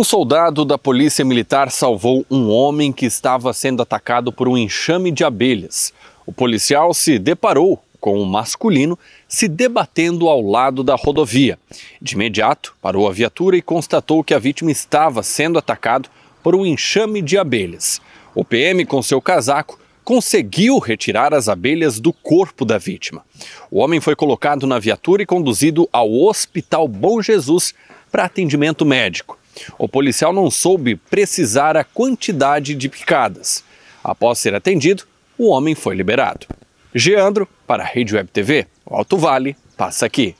Um soldado da Polícia Militar salvou um homem que estava sendo atacado por um enxame de abelhas. O policial se deparou com um masculino se debatendo ao lado da rodovia. De imediato, parou a viatura e constatou que a vítima estava sendo atacado por um enxame de abelhas. O PM, com seu casaco, conseguiu retirar as abelhas do corpo da vítima. O homem foi colocado na viatura e conduzido ao Hospital Bom Jesus para atendimento médico. O policial não soube precisar a quantidade de picadas. Após ser atendido, o homem foi liberado. Geandro, para a Rede Web TV, o Alto Vale passa aqui.